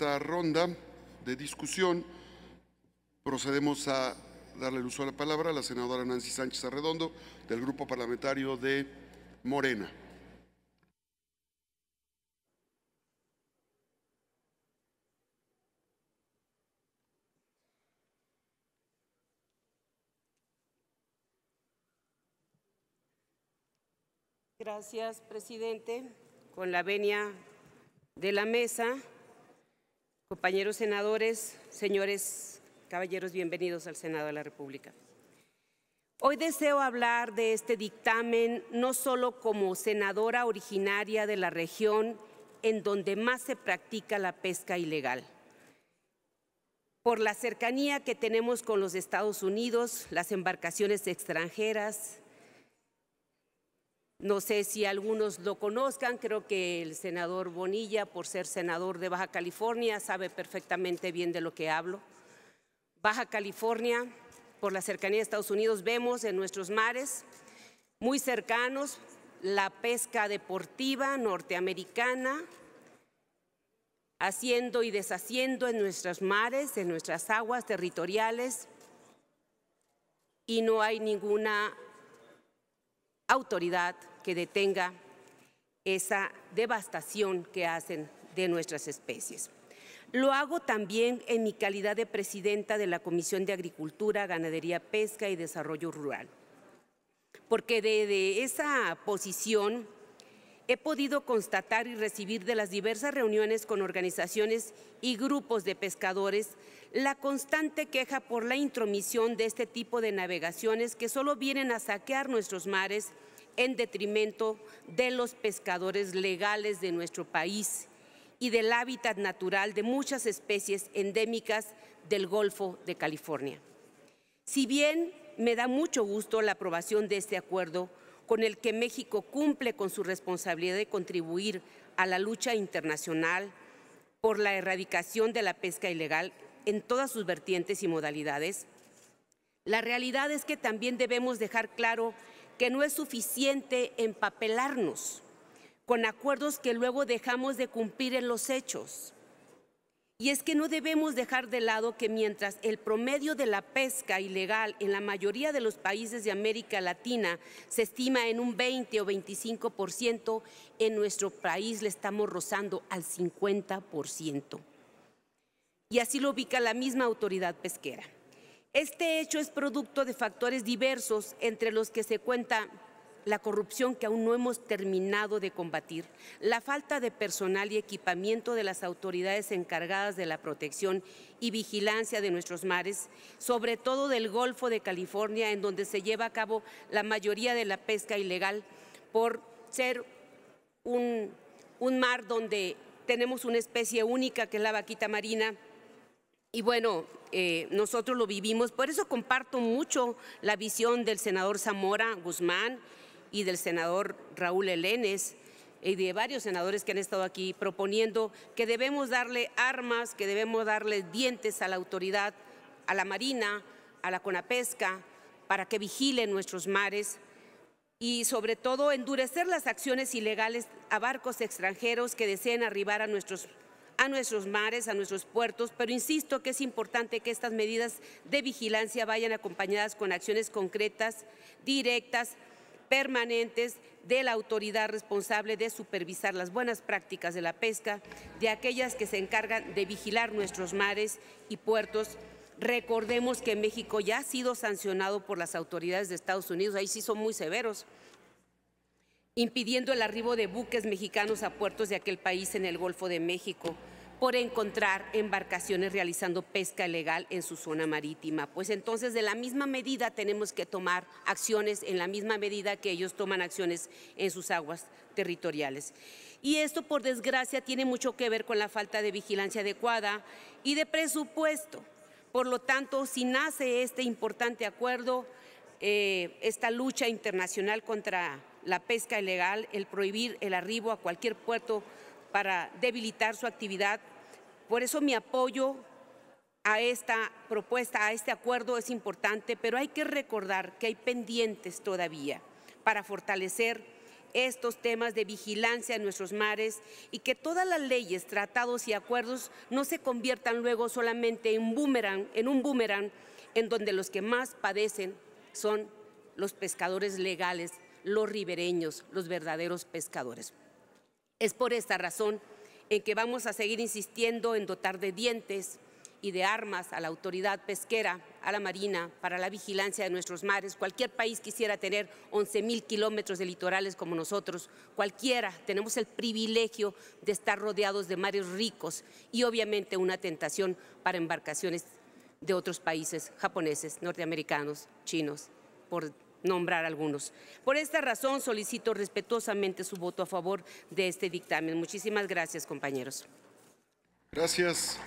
esta ronda de discusión, procedemos a darle el uso a la palabra a la senadora Nancy Sánchez Arredondo del Grupo Parlamentario de Morena. Gracias, presidente. Con la venia de la mesa, compañeros senadores, señores caballeros, bienvenidos al Senado de la República. Hoy deseo hablar de este dictamen no solo como senadora originaria de la región en donde más se practica la pesca ilegal, por la cercanía que tenemos con los Estados Unidos, las embarcaciones extranjeras, no sé si algunos lo conozcan, creo que el senador Bonilla, por ser senador de Baja California, sabe perfectamente bien de lo que hablo. Baja California, por la cercanía de Estados Unidos, vemos en nuestros mares muy cercanos la pesca deportiva norteamericana, haciendo y deshaciendo en nuestros mares, en nuestras aguas territoriales, y no hay ninguna autoridad que detenga esa devastación que hacen de nuestras especies. Lo hago también en mi calidad de presidenta de la Comisión de Agricultura, Ganadería, Pesca y Desarrollo Rural, porque desde de esa posición he podido constatar y recibir de las diversas reuniones con organizaciones y grupos de pescadores la constante queja por la intromisión de este tipo de navegaciones que solo vienen a saquear nuestros mares en detrimento de los pescadores legales de nuestro país y del hábitat natural de muchas especies endémicas del Golfo de California. Si bien me da mucho gusto la aprobación de este acuerdo, con el que México cumple con su responsabilidad de contribuir a la lucha internacional por la erradicación de la pesca ilegal en todas sus vertientes y modalidades, la realidad es que también debemos dejar claro que no es suficiente empapelarnos con acuerdos que luego dejamos de cumplir en los hechos y es que no debemos dejar de lado que mientras el promedio de la pesca ilegal en la mayoría de los países de América Latina se estima en un 20 o 25%, en nuestro país le estamos rozando al 50%. Y así lo ubica la misma autoridad pesquera. Este hecho es producto de factores diversos, entre los que se cuenta la corrupción que aún no hemos terminado de combatir, la falta de personal y equipamiento de las autoridades encargadas de la protección y vigilancia de nuestros mares, sobre todo del Golfo de California, en donde se lleva a cabo la mayoría de la pesca ilegal, por ser un, un mar donde tenemos una especie única que es la vaquita marina. Y bueno, eh, nosotros lo vivimos, por eso comparto mucho la visión del senador Zamora Guzmán y del senador Raúl Helénes eh, y de varios senadores que han estado aquí proponiendo que debemos darle armas, que debemos darle dientes a la autoridad, a la Marina, a la Conapesca, para que vigilen nuestros mares y sobre todo endurecer las acciones ilegales a barcos extranjeros que deseen arribar a nuestros a nuestros mares, a nuestros puertos, pero insisto que es importante que estas medidas de vigilancia vayan acompañadas con acciones concretas, directas, permanentes de la autoridad responsable de supervisar las buenas prácticas de la pesca, de aquellas que se encargan de vigilar nuestros mares y puertos Recordemos que México ya ha sido sancionado por las autoridades de Estados Unidos, ahí sí son muy severos, impidiendo el arribo de buques mexicanos a puertos de aquel país en el Golfo de México por encontrar embarcaciones realizando pesca ilegal en su zona marítima. Pues entonces de la misma medida tenemos que tomar acciones en la misma medida que ellos toman acciones en sus aguas territoriales. Y esto por desgracia tiene mucho que ver con la falta de vigilancia adecuada y de presupuesto. Por lo tanto, si nace este importante acuerdo, eh, esta lucha internacional contra la pesca ilegal, el prohibir el arribo a cualquier puerto para debilitar su actividad. Por eso mi apoyo a esta propuesta, a este acuerdo es importante, pero hay que recordar que hay pendientes todavía para fortalecer estos temas de vigilancia en nuestros mares y que todas las leyes, tratados y acuerdos no se conviertan luego solamente en, boomerang, en un boomerang en donde los que más padecen son los pescadores legales, los ribereños, los verdaderos pescadores. Es por esta razón en que vamos a seguir insistiendo en dotar de dientes y de armas a la autoridad pesquera, a la marina, para la vigilancia de nuestros mares. Cualquier país quisiera tener 11 mil kilómetros de litorales como nosotros, cualquiera. Tenemos el privilegio de estar rodeados de mares ricos y obviamente una tentación para embarcaciones de otros países, japoneses, norteamericanos, chinos, por nombrar algunos. Por esta razón solicito respetuosamente su voto a favor de este dictamen. Muchísimas gracias, compañeros. Gracias.